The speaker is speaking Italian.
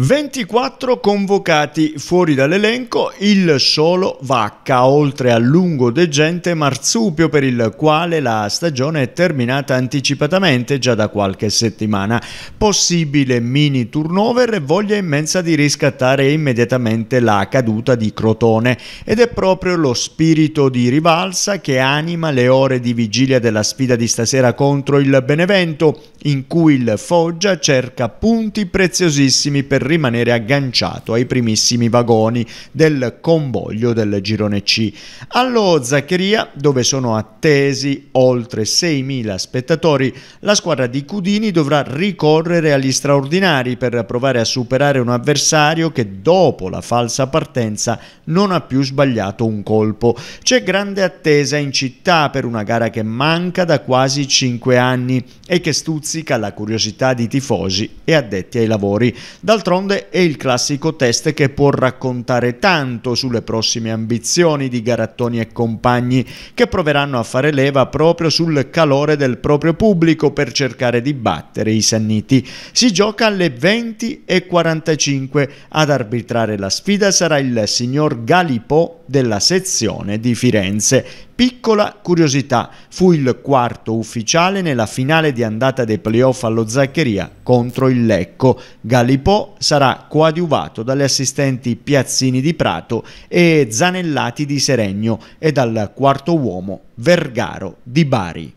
24 convocati fuori dall'elenco, il solo Vacca, oltre al lungo degente Marzupio per il quale la stagione è terminata anticipatamente già da qualche settimana. Possibile mini turnover e voglia immensa di riscattare immediatamente la caduta di Crotone ed è proprio lo spirito di rivalsa che anima le ore di vigilia della sfida di stasera contro il Benevento in cui il Foggia cerca punti preziosissimi per rimanere agganciato ai primissimi vagoni del convoglio del girone C. Allo Zaccheria, dove sono attesi oltre 6.000 spettatori, la squadra di Cudini dovrà ricorrere agli straordinari per provare a superare un avversario che dopo la falsa partenza non ha più sbagliato un colpo. C'è grande attesa in città per una gara che manca da quasi 5 anni e che stuzza stuzzica la curiosità di tifosi e addetti ai lavori. D'altronde è il classico test che può raccontare tanto sulle prossime ambizioni di Garattoni e compagni che proveranno a fare leva proprio sul calore del proprio pubblico per cercare di battere i Sanniti. Si gioca alle 20.45. Ad arbitrare la sfida sarà il signor Galipò della sezione di Firenze. Piccola curiosità, fu il quarto ufficiale nella finale di andata dei playoff allo Zaccheria contro il Lecco. Gallipò sarà coadiuvato dalle assistenti Piazzini di Prato e Zanellati di Seregno e dal quarto uomo Vergaro di Bari.